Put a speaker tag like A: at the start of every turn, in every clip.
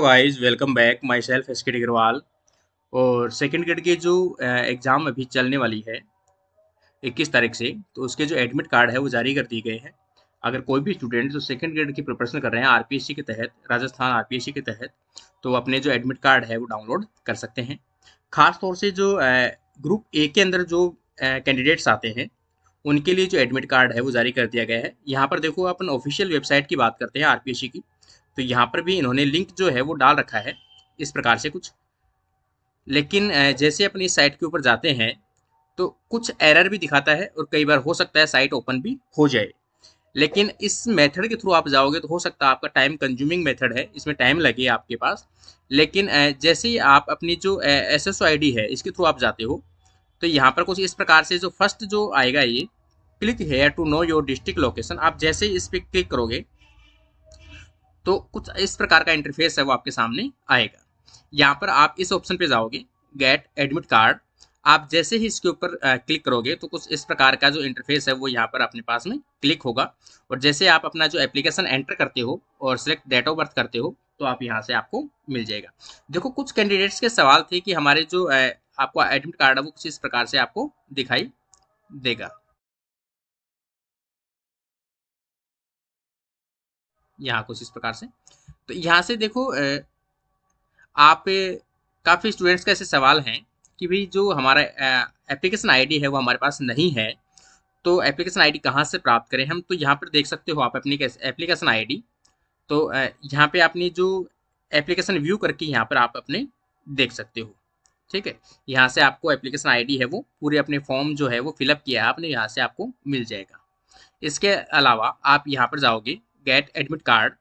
A: guys welcome back myself S K Agarwal और second grade के जो एग्ज़ाम अभी
B: चलने वाली है 21 तारीख से तो उसके जो एडमिट कार्ड है वो जारी कर दिए गए हैं अगर कोई भी स्टूडेंट जो सेकेंड ग्रेड की प्रिपरेशन कर रहे हैं आरपीएससी के तहत राजस्थान आरपीएससी के तहत तो अपने जो एडमिट कार्ड है वो डाउनलोड कर सकते हैं खास तौर से जो ग्रुप ए के अंदर जो कैंडिडेट्स आते हैं उनके लिए जो एडमिट कार्ड है वो जारी कर दिया गया है यहाँ पर देखो अपन ऑफिशियल वेबसाइट की बात करते हैं आरपीएससी की तो यहाँ पर भी इन्होंने लिंक जो है वो डाल रखा है इस प्रकार से कुछ लेकिन जैसे अपनी साइट के ऊपर जाते हैं तो कुछ एरर भी दिखाता है और कई बार हो सकता है साइट ओपन भी हो जाए लेकिन इस मेथड के थ्रू आप जाओगे तो हो सकता है आपका टाइम कंज्यूमिंग मेथड है इसमें टाइम लगे आपके पास लेकिन जैसे ही आप अपनी जो एस एस है इसके थ्रू आप जाते हो तो यहाँ पर कुछ इस प्रकार से जो फर्स्ट जो आएगा ये click here to know your district location आप जैसे ही इस पर क्लिक करोगे तो कुछ इस प्रकार का इंटरफेस है वो आपके सामने आएगा यहाँ पर आप इस ऑप्शन पे जाओगे गेट एडमिट कार्ड आप जैसे ही इसके ऊपर क्लिक करोगे तो कुछ इस प्रकार का जो इंटरफेस है वो यहाँ पर अपने पास में क्लिक होगा और जैसे आप अपना जो एप्लीकेशन एंटर करते हो और सिलेक्ट डेट ऑफ बर्थ करते हो तो आप यहाँ से आपको मिल जाएगा देखो कुछ कैंडिडेट्स के सवाल थे कि हमारे जो आपका एडमिट कार्ड है वो कुछ इस प्रकार से
A: आपको दिखाई देगा यहाँ कुछ इस प्रकार से तो यहाँ से देखो
B: आप काफ़ी स्टूडेंट्स का ऐसे सवाल हैं कि भाई जो हमारा एप्लीकेशन आईडी है वो हमारे पास नहीं है तो एप्लीकेशन आईडी कहाँ से प्राप्त करें हम तो यहाँ पर देख सकते हो आप अपनी एप्लीकेशन आईडी तो यहाँ पे आपने जो एप्लीकेशन व्यू करके यहाँ पर आप अपने देख सकते हो ठीक है यहाँ से आपको एप्लीकेशन आईडी है वो पूरे अपने फॉर्म जो है वो फिलअप किया है आपने यहाँ से आपको मिल जाएगा इसके अलावा आप यहाँ पर जाओगे गेट एडमिट कार्ड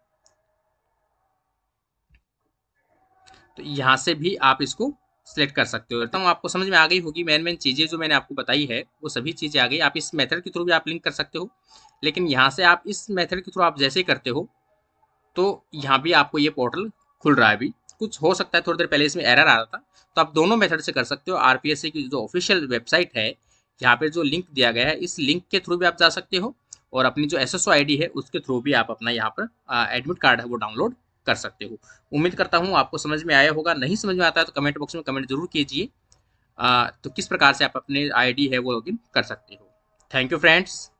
B: तो यहाँ से भी आप इसको सिलेक्ट कर सकते हो तो आपको समझ में आ गई होगी मेन मेन चीज़ें जो मैंने आपको बताई है वो सभी चीज़ें आ गई आप इस मेथड के थ्रू भी आप लिंक कर सकते हो लेकिन यहाँ से आप इस मेथड के थ्रू आप जैसे करते हो तो यहाँ भी आपको ये पोर्टल खुल रहा है अभी कुछ हो सकता है थोड़ी देर पहले इसमें एरर आ रहा था तो आप दोनों मेथड से कर सकते हो आर की जो ऑफिशियल वेबसाइट है यहाँ पर जो लिंक दिया गया है इस लिंक के थ्रू भी आप जा सकते हो और अपनी जो एस एस है उसके थ्रू भी आप अपना यहाँ पर एडमिट कार्ड है वो डाउनलोड कर सकते हो उम्मीद करता हूँ आपको समझ में आया होगा नहीं समझ में आता है तो कमेंट बॉक्स में कमेंट जरूर कीजिए तो किस प्रकार से आप अपने
A: आईडी है वो लॉगिन कर सकते हो थैंक यू फ्रेंड्स